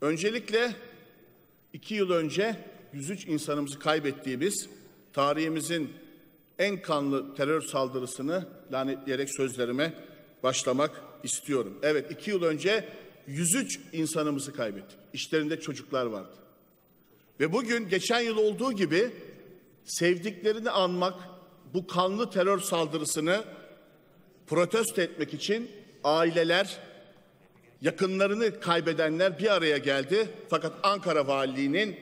Öncelikle iki yıl önce 103 insanımızı kaybettiğimiz tarihimizin en kanlı terör saldırısını lanetleyerek sözlerime başlamak istiyorum. Evet iki yıl önce 103 insanımızı kaybettik. İşlerinde çocuklar vardı. Ve bugün geçen yıl olduğu gibi sevdiklerini anmak, bu kanlı terör saldırısını protest etmek için aileler, yakınlarını kaybedenler bir araya geldi. Fakat Ankara Valiliği'nin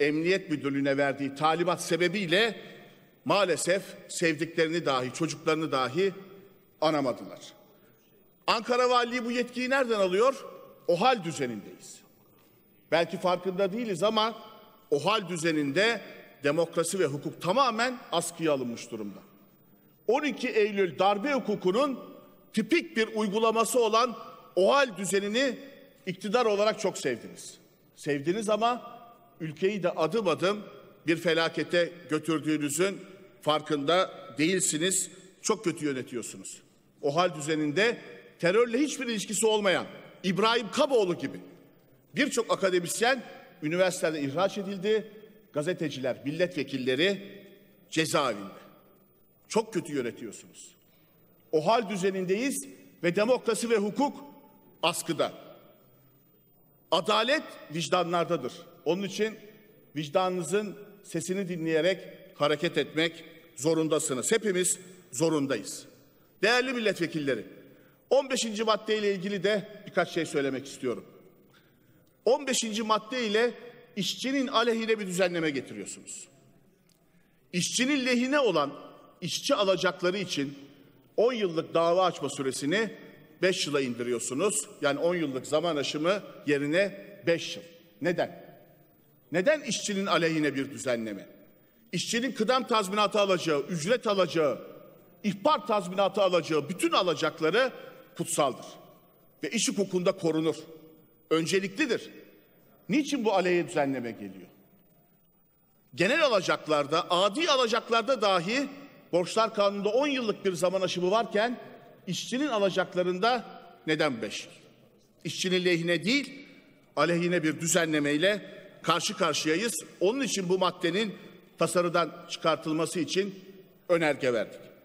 Emniyet Müdürlüğü'ne verdiği talimat sebebiyle maalesef sevdiklerini dahi, çocuklarını dahi anamadılar. Ankara Valiliği bu yetkiyi nereden alıyor? Ohal düzenindeyiz. Belki farkında değiliz ama ohal düzeninde demokrasi ve hukuk tamamen askıya alınmış durumda. 12 Eylül darbe hukukunun tipik bir uygulaması olan Ohal düzenini iktidar olarak çok sevdiniz. Sevdiniz ama ülkeyi de adım adım bir felakete götürdüğünüzün farkında değilsiniz. Çok kötü yönetiyorsunuz. OHAL düzeninde terörle hiçbir ilişkisi olmayan İbrahim Kaboğlu gibi birçok akademisyen üniversiteden ihraç edildi. Gazeteciler, milletvekilleri cezaevinde. Çok kötü yönetiyorsunuz. OHAL düzenindeyiz ve demokrasi ve hukuk askıda. Adalet vicdanlardadır. Onun için vicdanınızın sesini dinleyerek hareket etmek zorundasınız. Hepimiz zorundayız. Değerli milletvekilleri, 15. madde ile ilgili de birkaç şey söylemek istiyorum. 15. madde ile işçinin aleyhine bir düzenleme getiriyorsunuz. İşçinin lehine olan işçi alacakları için 10 yıllık dava açma süresini 5 yıla indiriyorsunuz. Yani 10 yıllık zaman aşımı yerine 5 yıl. Neden? Neden işçinin aleyhine bir düzenleme? İşçinin kıdem tazminatı alacağı, ücret alacağı, ihbar tazminatı alacağı bütün alacakları kutsaldır. Ve iş hukukunda korunur. Önceliklidir. Niçin bu aleyhe düzenleme geliyor? Genel alacaklarda, adi alacaklarda dahi borçlar kanununda 10 yıllık bir zaman aşımı varken işçinin alacaklarında neden beş? İşçinin lehine değil, aleyhine bir düzenlemeyle karşı karşıyayız. Onun için bu maddenin tasarıdan çıkartılması için önerge verdik.